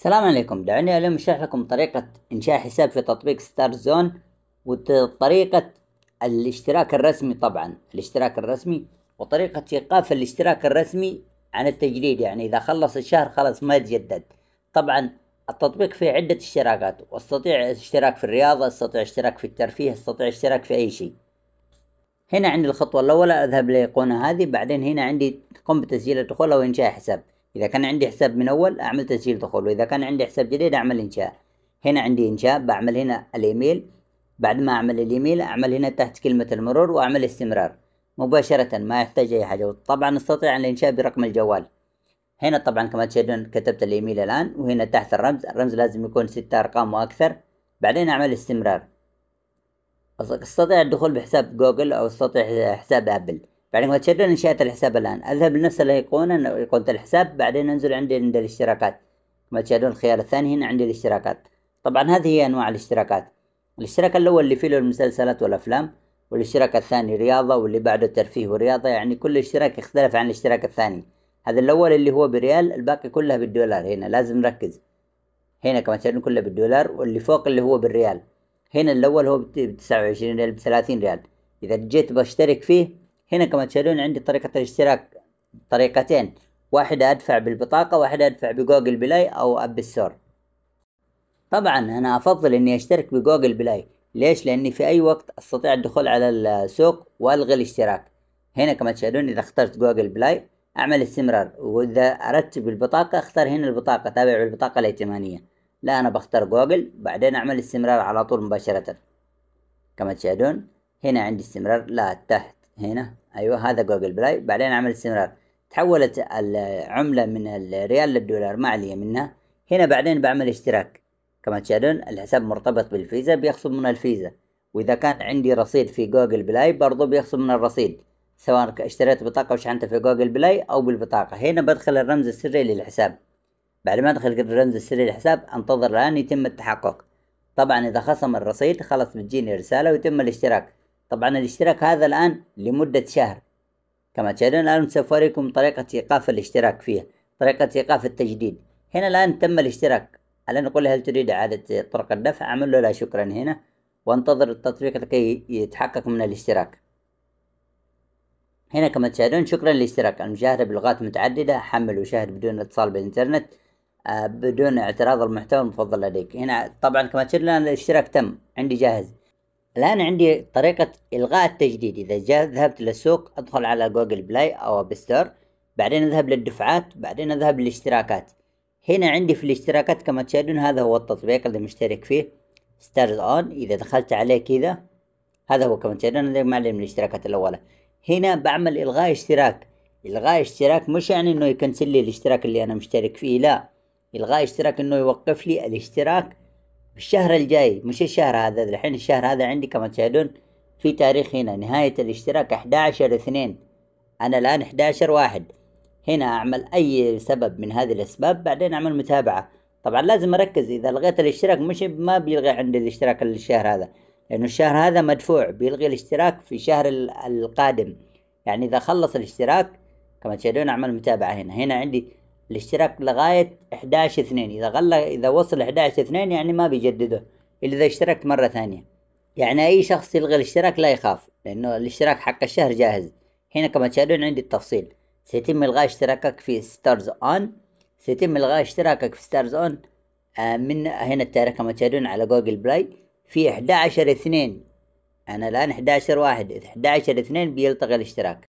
السلام عليكم دعوني اليوم اشرح لكم طريقة انشاء حساب في تطبيق ستار زون وطريقة الاشتراك الرسمي طبعا الاشتراك الرسمي وطريقة ايقاف الاشتراك الرسمي عن التجديد يعني اذا خلص الشهر خلاص ما يتجدد طبعا التطبيق فيه عدة اشتراكات واستطيع اشتراك في الرياضة استطيع اشتراك في الترفيه استطيع اشتراك في اي شيء هنا عندي الخطوة الاولى اذهب للايقونة هذه بعدين هنا عندي قم بتسجيل الدخول او انشاء حساب إذا كان عندي حساب من أول أعمل تسجيل دخول وإذا كان عندي حساب جديد أعمل إنشاء هنا عندي إنشاء بعمل هنا الإيميل بعد ما أعمل الإيميل أعمل هنا تحت كلمة المرور وأعمل استمرار مباشرة ما يحتاج أي حاجة طبعا أستطيع الإنشاء برقم الجوال هنا طبعا كما تشاهدون كتبت الإيميل الآن وهنا تحت الرمز الرمز لازم يكون ستة أرقام وأكثر بعدين أعمل استمرار أستطيع الدخول بحساب جوجل أو أستطيع حساب أبل بعدين قلت شرر انشئت الحساب الان اذهب لنفس الايقونه ايقونه الحساب بعدين انزل عندي عند الاشتراكات كما تشاهدون الخيار الثاني هنا عندي الاشتراكات طبعا هذه هي انواع الاشتراكات الاشتراك الاول اللي فيه المسلسلات والافلام والاشتراك الثاني رياضه واللي بعده ترفيه ورياضه يعني كل اشتراك يختلف عن الاشتراك الثاني هذا الاول اللي هو بريال الباقي كلها بالدولار هنا لازم نركز هنا كما تشاهدون كلها بالدولار واللي فوق اللي هو بالريال هنا الاول هو بتسعة وعشرين ريال بثلاثين ريال اذا جيت بشترك فيه هنا كما تشاهدون عندي طريقة الاشتراك طريقتين واحدة أدفع بالبطاقة واحدة أدفع بجوجل بلاي أو أب ستور طبعا أنا أفضل أني أشترك بجوجل بلاي ليش؟ لأني في أي وقت أستطيع الدخول على السوق وألغي الاشتراك هنا كما تشاهدون إذا اخترت جوجل بلاي أعمل استمرار وإذا أردت بالبطاقة أختار هنا البطاقة تابع بالبطاقة الائتمانية لا أنا بختار جوجل بعدين أعمل استمرار على طول مباشرة كما تشاهدون هنا عندي استمرار لا تحت هنا ايوه هذا جوجل بلاي بعدين عمل استمرار تحولت العملة من الريال للدولار ما علي منها هنا بعدين بعمل اشتراك كما تشاهدون الحساب مرتبط بالفيزا بيخصم من الفيزا واذا كان عندي رصيد في جوجل بلاي برضو بيخصم من الرصيد سواء اشتريت بطاقة وشحنتها في جوجل بلاي او بالبطاقة هنا بدخل الرمز السري للحساب بعد ما ادخل الرمز السري للحساب انتظر الان يتم التحقق طبعا اذا خصم الرصيد خلاص بتجيني رسالة ويتم الاشتراك طبعا الاشتراك هذا الآن لمدة شهر كما تشاهدون الآن سوف أريكم طريقة إيقاف الاشتراك فيه طريقة إيقاف التجديد هنا الآن تم الاشتراك الآن نقول هل تريد إعادة طرق الدفع أعمل له لا شكرا هنا وانتظر التطبيق لكي يتحقق من الاشتراك هنا كما تشاهدون شكرا للاشتراك المشاهدة بلغات متعددة حمل وشاهد بدون اتصال بالإنترنت آه، بدون اعتراض المحتوى المفضل لديك هنا طبعا كما تشاهدون الاشتراك تم عندي جاهز الآن عندي طريقة إلغاء التجديد إذا جاء ذهبت للسوق أدخل على جوجل بلاي أو بستور بعدين أذهب للدفعات بعدين أذهب للاشتراكات هنا عندي في الاشتراكات كما تشاهدون هذا هو التطبيق اللي مشترك فيه ستارز اون إذا دخلت عليه كذا هذا هو كما تشاهدون هذا معلم الاشتراكات الأولى هنا بعمل إلغاء اشتراك إلغاء اشتراك مش يعني إنه يكنسل لي الاشتراك اللي أنا مشترك فيه لا إلغاء اشتراك إنه يوقف لي الاشتراك الشهر الجاي مش الشهر هذا الحين الشهر هذا عندي كما تشاهدون في تاريخ هنا نهاية الاشتراك 11 اثنين أنا الآن 11 واحد هنا أعمل أي سبب من هذه الأسباب بعدين أعمل متابعة طبعا لازم أركز إذا لغيت الاشتراك مش ما بيلغي عندي الاشتراك للشهر هذا لأنه الشهر هذا مدفوع بيلغي الاشتراك في الشهر القادم يعني إذا خلص الاشتراك كما تشاهدون أعمل متابعة هنا هنا عندي الاشتراك لغاية 11 2 إذا غلى إذا وصل 11 2 يعني ما بيجدده إلا إذا اشتركت مرة ثانية يعني أي شخص يلغي الاشتراك لا يخاف لأنه الاشتراك حق الشهر جاهز هنا كما تشاهدون عندي التفصيل سيتم إلغاء اشتراكك في ستارز أون سيتم إلغاء اشتراكك في ستارز أون آه، من هنا التاريخ كما تشاهدون على جوجل بلاي في 11 2 أنا الآن 11 واحد 11 2 بيلتغي الاشتراك